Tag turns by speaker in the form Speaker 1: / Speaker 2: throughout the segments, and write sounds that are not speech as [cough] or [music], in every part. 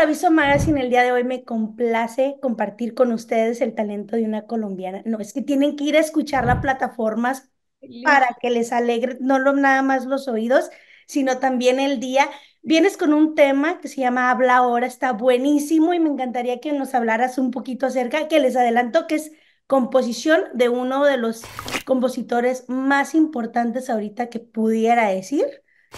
Speaker 1: Aviso Aviso Magazine, el día de hoy me complace compartir con ustedes el talento de una colombiana. No, es que tienen que ir a escuchar las plataformas para que les alegre no lo, nada más los oídos, sino también el día. Vienes con un tema que se llama Habla ahora, está buenísimo y me encantaría que nos hablaras un poquito acerca, que les adelanto que es composición de uno de los compositores más importantes ahorita que pudiera decir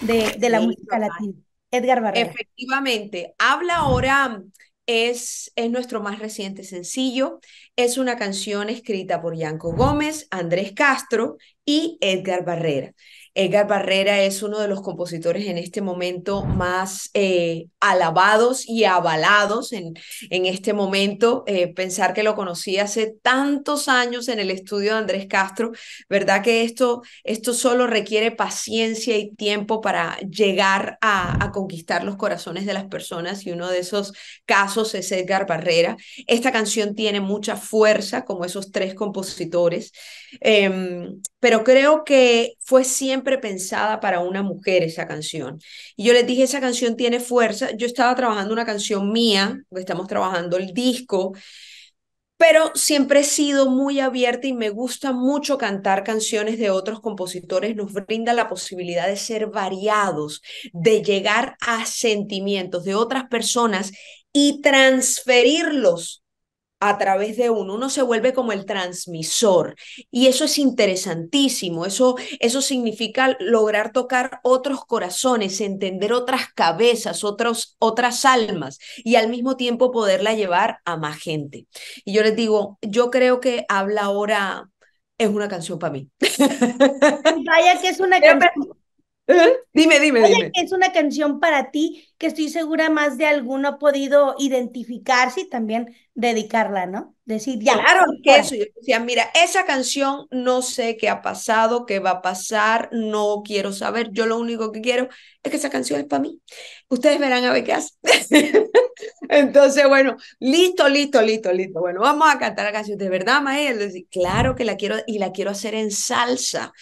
Speaker 1: de, de la música latina. Edgar Barrera.
Speaker 2: Efectivamente, habla ahora es, es, nuestro más reciente sencillo. Es una canción escrita por Yanko Gómez, Andrés Castro y Edgar Barrera. Edgar Barrera es uno de los compositores en este momento más eh, alabados y avalados en, en este momento. Eh, pensar que lo conocí hace tantos años en el estudio de Andrés Castro, ¿verdad? Que esto, esto solo requiere paciencia y tiempo para llegar a, conquistar los corazones de las personas y uno de esos casos es Edgar Barrera. Esta canción tiene mucha fuerza, como esos tres compositores, em, pero creo que fue siempre pensada para una mujer esa canción. Y yo les dije, esa canción tiene fuerza. Yo estaba trabajando una canción mía, estamos trabajando el disco, pero siempre he sido muy abierta y me gusta mucho cantar canciones de otros compositores. Nos brinda la posibilidad de ser variados, de llegar a sentimientos de otras personas y transferirlos a través de uno, uno se vuelve como el transmisor y eso es interesantísimo, eso, eso significa lograr tocar otros corazones, entender otras cabezas, otros, otras almas y al mismo tiempo poderla llevar a más gente. Y yo les digo, yo creo que habla ahora es una canción para mí. [laughs] Vaya que es una canción
Speaker 1: [laughs] Dime, dime, Es una canción para ti que estoy segura más de alguno ha podido identificarse y también dedicarla, ¿no? Decir, ya. Claro que eso.
Speaker 2: Yo decía, mira, esa canción no sé qué ha pasado, qué va a pasar, no quiero saber. Yo lo único que quiero es que esa canción es para mí. Ustedes verán a ver qué hace. [laughs] Entonces, bueno, listo, listo, listo, listo. Bueno, vamos a cantar la canción. De verdad, Decir, claro que la quiero y la quiero hacer en salsa.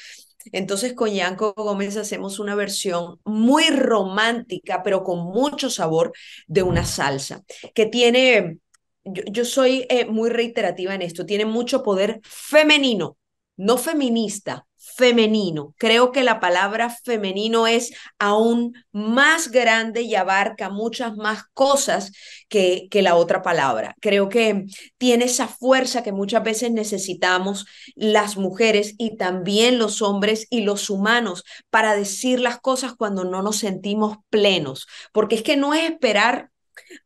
Speaker 2: Entonces con Yanko Gómez hacemos una versión muy romántica, pero con mucho sabor de una salsa que tiene, yo, soy eh, muy reiterativa en esto, tiene mucho poder femenino, no feminista, femenino. Creo que la palabra femenino es aún más grande y abarca muchas más cosas que, que la otra palabra. Creo que tiene esa fuerza que muchas veces necesitamos las mujeres y también los hombres y los humanos para decir las cosas cuando no nos sentimos plenos, porque es que no es esperar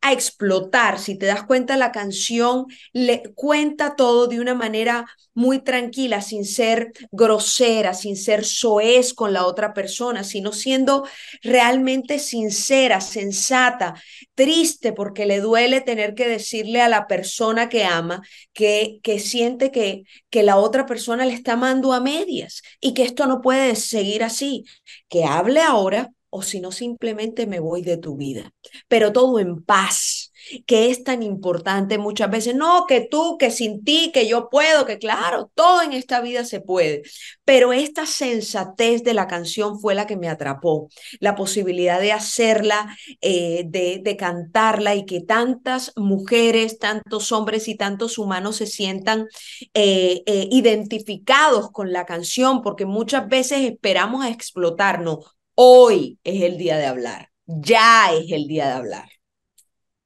Speaker 2: a explotar. Si te das cuenta, la canción le cuenta todo de una manera muy tranquila, sin ser grosera, sin ser soez con la otra persona, sino siendo realmente sincera, sensata, triste, porque le duele tener que decirle a la persona que ama que, que siente que, que la otra persona le está amando a medias y que esto no puede seguir así. Que hable ahora, o si no simplemente me voy de tu vida. Pero todo en paz, que es tan importante muchas veces. No, que tú, que sin ti, que yo puedo, que claro, todo en esta vida se puede. Pero esta sensatez de la canción fue la que me atrapó. La posibilidad de hacerla, eh, de, cantarla y que tantas mujeres, tantos hombres y tantos humanos se sientan eh, eh, identificados con la canción, porque muchas veces esperamos a explotarnos Hoy es el día de hablar, ya es el día de hablar.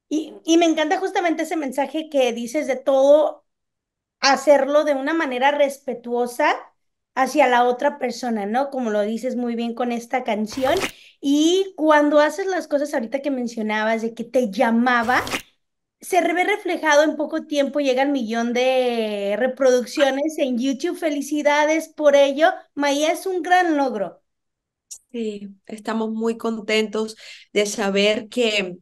Speaker 1: Y, me encanta justamente ese mensaje que dices de todo, hacerlo de una manera respetuosa hacia la otra persona, ¿no? Como lo dices muy bien con esta canción. Y cuando haces las cosas ahorita que mencionabas de que te llamaba, se ve reflejado en poco tiempo, llega el millón de reproducciones en YouTube. Felicidades por ello. Maya, es un gran logro.
Speaker 2: Sí, estamos muy contentos de saber que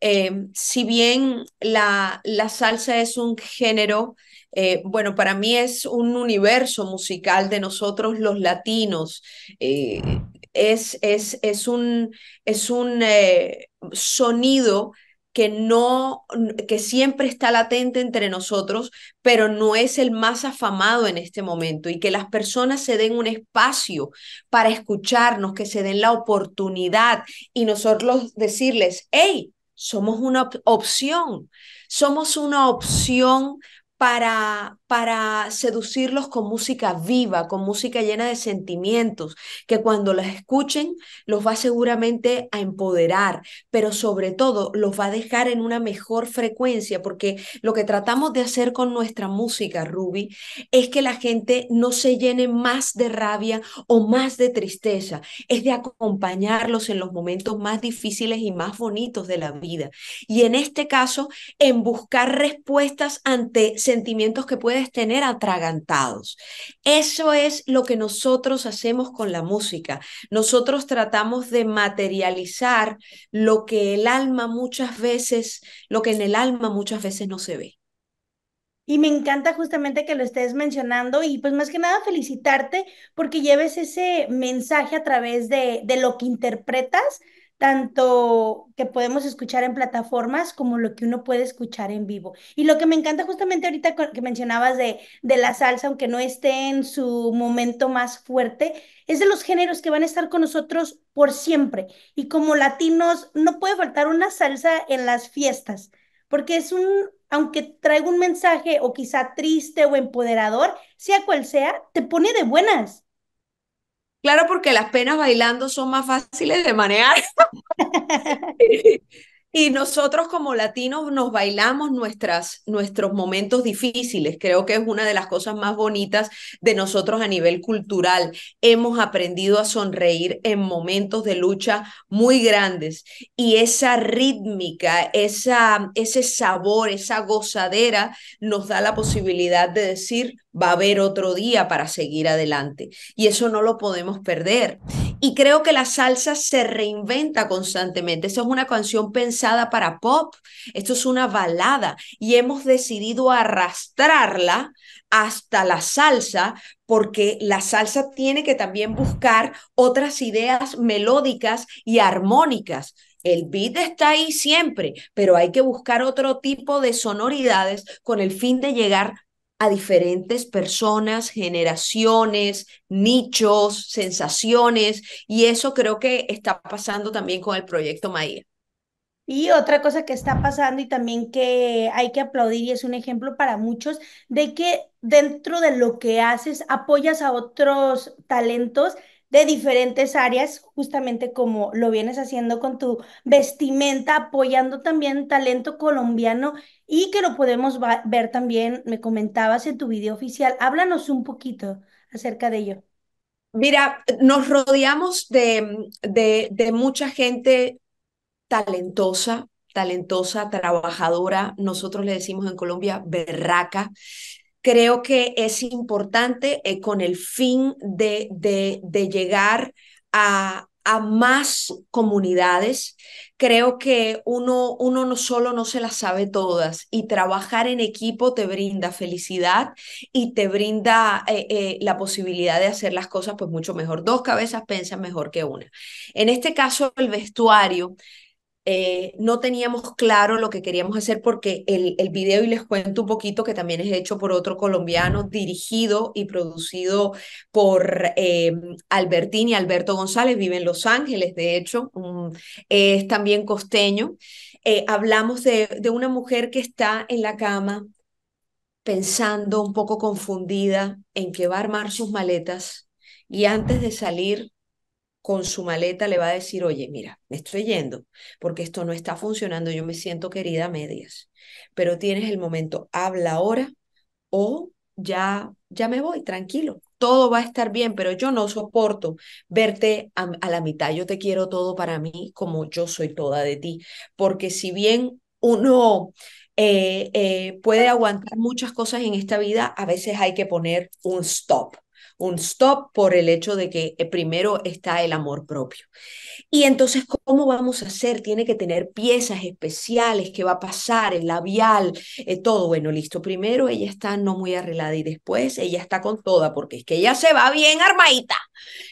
Speaker 2: eh, si bien la, la, salsa es un género, eh, bueno, para mí es un universo musical de nosotros los latinos. Eh, es, es, es un, es un sonido que no que siempre está latente entre nosotros, pero no es el más afamado en este momento y que las personas se den un espacio para escucharnos, que se den la oportunidad y nosotros decirles, hey, somos una opción, somos una opción para, para seducirlos con música viva, con música llena de sentimientos, que cuando las escuchen los va seguramente a empoderar, pero sobre todo los va a dejar en una mejor frecuencia, porque lo que tratamos de hacer con nuestra música, Ruby, es que la gente no se llene más de rabia o más de tristeza, es de acompañarlos en los momentos más difíciles y más bonitos de la vida. Y en este caso, en buscar respuestas ante sentimientos que puedes tener atragantados. Eso es lo que nosotros hacemos con la música. Nosotros tratamos de materializar lo que el alma muchas veces, lo que en el alma muchas veces no se ve. Y me encanta justamente que
Speaker 1: lo estés mencionando y pues más que nada felicitarte porque lleves ese mensaje a través de, de lo que interpretas, tanto que podemos escuchar en plataformas como lo que uno puede escuchar en vivo. Y lo que me encanta justamente ahorita que mencionabas de, la salsa, aunque no esté en su momento más fuerte, es de los géneros que van a estar con nosotros por siempre. Y como latinos, no puede faltar una salsa en las fiestas, porque es un, aunque traiga un mensaje o quizá triste o
Speaker 2: empoderador, sea cual sea, te pone de buenas Claro, porque las penas bailando son más fáciles de manejar. [laughs] y nosotros como latinos nos bailamos nuestras, nuestros momentos difíciles. Creo que es una de las cosas más bonitas de nosotros a nivel cultural. Hemos aprendido a sonreír en momentos de lucha muy grandes y esa rítmica, esa, ese sabor, esa gozadera nos da la posibilidad de decir va a haber otro día para seguir adelante. Y eso no lo podemos perder. Y creo que la salsa se reinventa constantemente. Esto es una canción pensada para pop, esto es una balada y hemos decidido arrastrarla hasta la salsa porque la salsa tiene que también buscar otras ideas melódicas y armónicas. El beat está ahí siempre, pero hay que buscar otro tipo de sonoridades con el fin de llegar a diferentes personas, generaciones, nichos, sensaciones, y eso creo que está pasando también con el proyecto Maía.
Speaker 1: Y otra cosa que está pasando y también que hay que aplaudir y es un ejemplo para muchos de que dentro de lo que haces apoyas a otros talentos de diferentes áreas, justamente como lo vienes haciendo con tu vestimenta, apoyando también talento colombiano y que lo podemos ver también, me comentabas en tu video
Speaker 2: oficial. Háblanos un poquito acerca de ello. Mira, nos rodeamos de, de, de mucha gente talentosa, talentosa, trabajadora, nosotros le decimos en Colombia berraca, creo que es importante eh, con el fin de, de, llegar a, más comunidades. Creo que uno, uno no solo no se las sabe todas y trabajar en equipo te brinda felicidad y te brinda eh, eh, la posibilidad de hacer las cosas pues mucho mejor. Dos cabezas piensan mejor que una. En este caso, el vestuario eh, no teníamos claro lo que queríamos hacer porque el, video, y les cuento un poquito, que también es hecho por otro colombiano, dirigido y producido por eh, Albertín y Alberto González, vive en Los Ángeles, de hecho, es también costeño. Eh, hablamos de, de una mujer que está en la cama pensando un poco confundida en que va a armar sus maletas y antes de salir con su maleta le va a decir, oye, mira, me estoy yendo porque esto no está funcionando, yo me siento querida a medias, pero tienes el momento, habla ahora o ya, ya me voy, tranquilo, todo va a estar bien, pero yo no soporto verte a, la mitad, yo te quiero todo para mí como yo soy toda de ti, porque si bien uno eh, eh, puede aguantar muchas cosas en esta vida, a veces hay que poner un stop un stop por el hecho de que eh, primero está el amor propio. Y entonces, ¿cómo vamos a hacer? Tiene que tener piezas especiales, ¿qué va a pasar? El labial, eh, todo. Bueno, listo. Primero ella está no muy arreglada y después ella está con toda, porque es que ella se va bien armadita.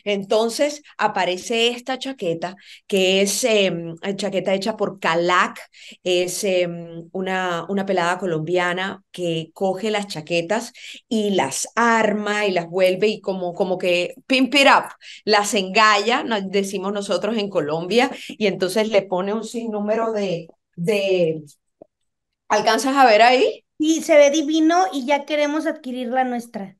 Speaker 2: Entonces aparece esta chaqueta, que es em, chaqueta hecha por Calac, es em, una, una pelada colombiana que coge las chaquetas y las arma y las vuelve como, como que pimp it up, las engalla, decimos nosotros en Colombia, y entonces le pone un sinnúmero de, de... ¿Alcanzas a ver ahí? Sí, se ve divino y ya queremos adquirir la nuestra.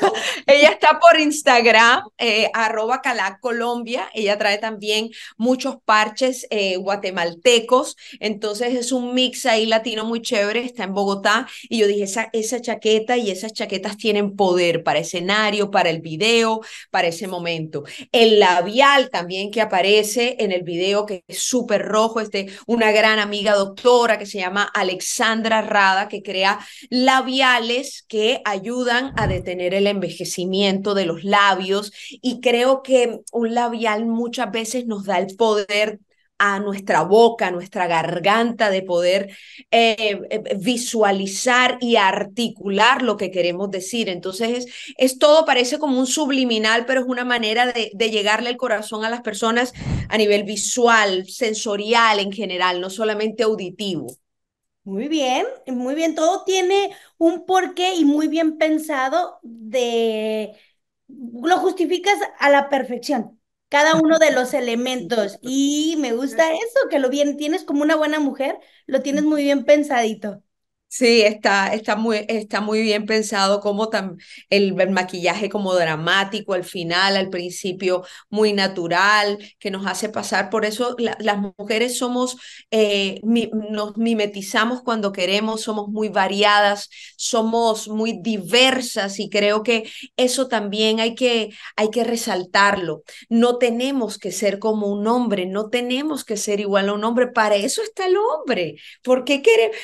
Speaker 2: [laughs] ella está por Instagram, eh, arroba Calac Colombia. Ella trae también muchos parches eh, guatemaltecos. Entonces es un mix ahí latino muy chévere. Está en Bogotá. Y yo dije, esa, esa chaqueta y esas chaquetas tienen poder para escenario, para el video, para ese momento. El labial también que aparece en el video, que es súper rojo, es de una gran amiga doctora que se llama Alexandra Rada, que crea labiales que ayudan a detener el envejecimiento de los labios y creo que un labial muchas veces nos da el poder a nuestra boca, a nuestra garganta, de poder eh, eh, visualizar y articular lo que queremos decir. Entonces, es, todo parece como un subliminal, pero es una manera de, de llegarle el corazón a las personas a nivel visual, sensorial en general, no solamente auditivo.
Speaker 1: Muy bien, muy bien. Todo tiene un porqué y muy bien pensado de... Lo justificas a la perfección, cada uno de los elementos. Y me gusta eso, que lo bien tienes como una buena mujer,
Speaker 2: lo tienes muy bien pensadito. Sí, está, está, muy, está muy bien pensado como el, maquillaje como dramático al final, al principio muy natural, que nos hace pasar. Por eso las mujeres somos, eh, nos mimetizamos cuando queremos, somos muy variadas, somos muy diversas y creo que eso también hay que, hay que resaltarlo. No tenemos que ser como un hombre, no tenemos que ser igual a un hombre, para eso está el hombre,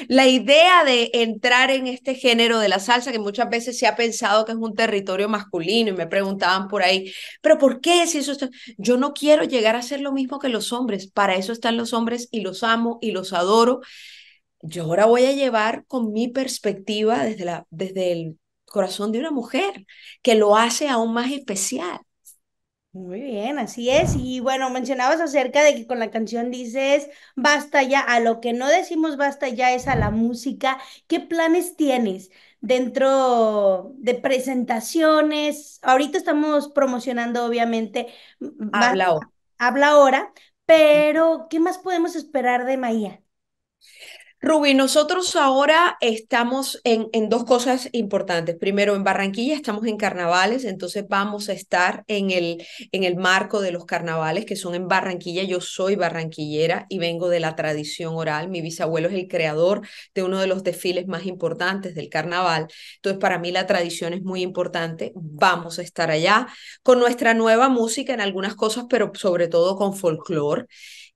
Speaker 2: la idea de entrar en este género de la salsa que muchas veces se ha pensado que es un territorio masculino y me preguntaban por ahí, pero ¿por qué si eso Yo no quiero llegar a ser lo mismo que los hombres, para eso están los hombres y los amo y los adoro. Yo ahora voy a llevar con mi perspectiva desde, la, desde el corazón de una mujer, que lo hace aún más especial. Muy bien, así
Speaker 1: es. Y bueno, mencionabas acerca de que con la canción dices, basta ya, a lo que no decimos basta ya es a la música. ¿Qué planes tienes dentro de presentaciones? Ahorita estamos promocionando, obviamente, mm, habla,
Speaker 2: ahora. habla ahora, pero ¿qué más podemos esperar de Maía? Ruby, nosotros ahora estamos en, en, dos cosas importantes. Primero, en Barranquilla estamos en carnavales, entonces vamos a estar en el, en el marco de los carnavales que son en Barranquilla. Yo soy barranquillera y vengo de la tradición oral. Mi bisabuelo es el creador de uno de los desfiles más importantes del carnaval. Entonces, para mí la tradición es muy importante. Vamos a estar allá con nuestra nueva música en algunas cosas, pero sobre todo con folclore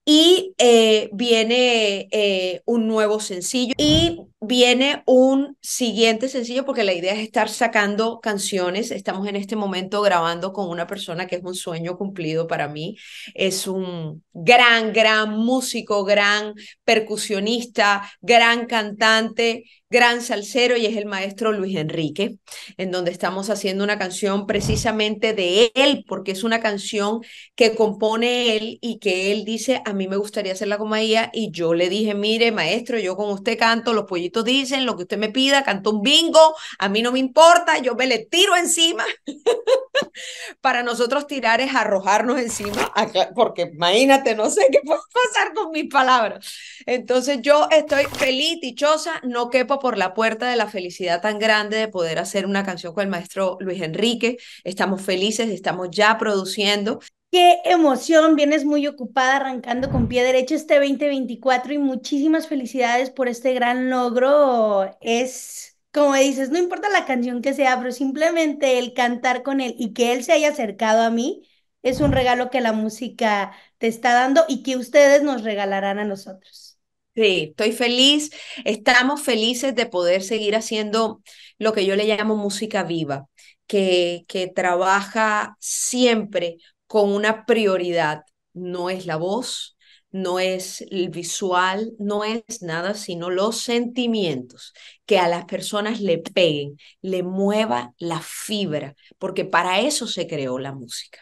Speaker 2: y eh, viene eh, un nuevo sencillo y viene un siguiente sencillo porque la idea es estar sacando canciones. Estamos en este momento grabando con una persona que es un sueño cumplido para mí. Es un gran, gran músico, gran percusionista, gran cantante gran salsero y es el maestro Luis Enrique, en donde estamos haciendo una canción precisamente de él, porque es una canción que compone él y que él dice, a mí me gustaría hacerla como ella, y yo le dije, mire maestro, yo con usted canto, los pollitos dicen lo que usted me pida, canto un bingo, a mí no me importa, yo me le tiro encima. [laughs] [laughs] para nosotros tirar es arrojarnos encima, porque imagínate, no sé qué puede pasar con mis palabras. Entonces yo estoy feliz, dichosa, no quepo por la puerta de la felicidad tan grande de poder hacer una canción con el maestro Luis Enrique. Estamos felices, estamos ya produciendo. Qué
Speaker 1: emoción, vienes muy ocupada arrancando con pie derecho este 2024 y muchísimas felicidades por este gran logro. Es como dices, no importa la canción que sea, pero simplemente el cantar con él y que él se haya acercado a mí es un regalo que la música te está dando y que ustedes nos regalarán a nosotros.
Speaker 2: Sí, estoy feliz, estamos felices de poder seguir haciendo lo que yo le llamo música viva, que, que trabaja siempre con una prioridad, no es la voz, no es el visual, no es nada, sino los sentimientos que a las personas le peguen, le mueva la fibra, porque para eso se creó la música.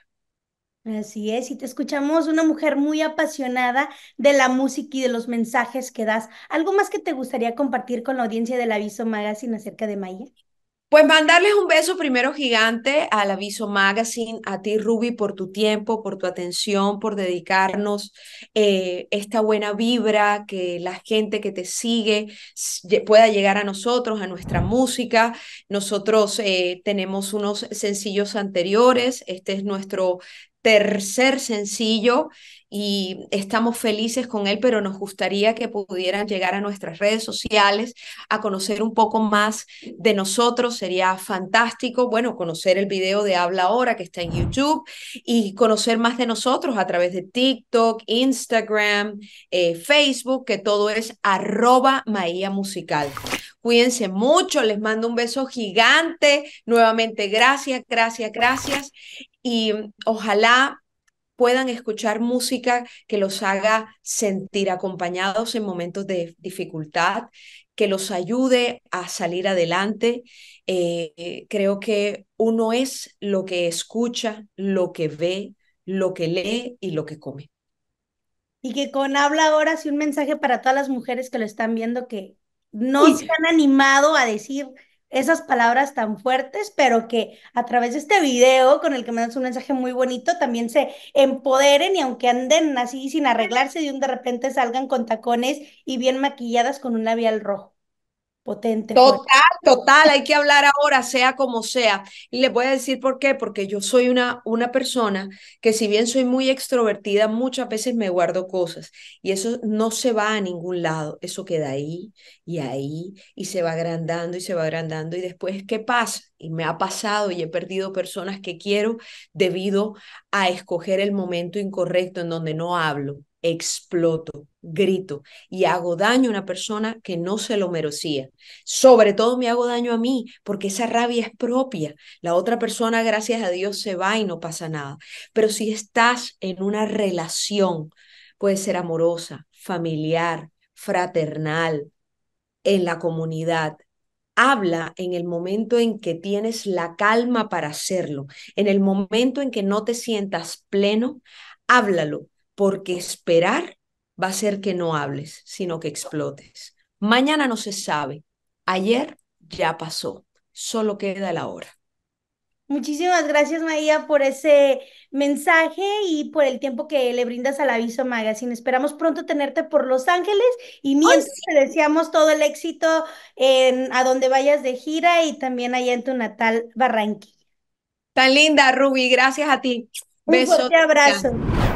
Speaker 1: Así es, y te escuchamos una mujer muy apasionada de la música y de los mensajes que das. ¿Algo más que te gustaría compartir con la audiencia del Aviso Magazine acerca de Maya?
Speaker 2: Pues mandarles un beso primero gigante al Aviso Magazine, a ti Ruby por tu tiempo, por tu atención, por dedicarnos eh, esta buena vibra, que la gente que te sigue pueda llegar a nosotros, a nuestra música. Nosotros eh, tenemos unos sencillos anteriores, este es nuestro tercer sencillo y estamos felices con él, pero nos gustaría que pudieran llegar a nuestras redes sociales a conocer un poco más de nosotros. Sería fantástico, bueno, conocer el video de Habla ahora que está en YouTube y conocer más de nosotros a través de TikTok, Instagram, eh, Facebook, que todo es arroba Maía Musical. Cuídense mucho, les mando un beso gigante. Nuevamente, gracias, gracias, gracias. Y ojalá puedan escuchar música que los haga sentir acompañados en momentos de dificultad, que los ayude a salir adelante. Eh, creo que uno es lo que escucha, lo que ve, lo que lee y lo que come. Y que con habla ahora sí un mensaje para todas las mujeres que
Speaker 1: lo están viendo que no se han animado a decir esas palabras tan fuertes, pero que a través de este video con el que me das un mensaje muy bonito, también se empoderen y aunque anden así sin arreglarse, de un de repente salgan con tacones y bien maquilladas
Speaker 2: con un labial rojo potente. Total, total, hay que hablar ahora, sea como sea. Y les voy a decir por qué, porque yo soy una, una persona que si bien soy muy extrovertida, muchas veces me guardo cosas y eso no se va a ningún lado, eso queda ahí y ahí y se va agrandando y se va agrandando y después, ¿qué pasa? Y me ha pasado y he perdido personas que quiero debido a escoger el momento incorrecto en donde no hablo exploto, grito y hago daño a una persona que no se lo merecía. Sobre todo me hago daño a mí porque esa rabia es propia. La otra persona, gracias a Dios, se va y no pasa nada. Pero si estás en una relación, puede ser amorosa, familiar, fraternal, en la comunidad, habla en el momento en que tienes la calma para hacerlo, en el momento en que no te sientas pleno, háblalo porque esperar va a ser que no hables, sino que explotes. Mañana no se sabe, ayer ya pasó, solo queda la hora.
Speaker 1: Muchísimas gracias María por ese mensaje y por el tiempo que le brindas al Aviso Magazine. Esperamos pronto tenerte por Los Ángeles y mientras te deseamos todo el éxito en, a donde vayas de gira y también allá en tu natal Barranquilla. Tan linda, Ruby, gracias a ti.
Speaker 2: Un fuerte abrazo.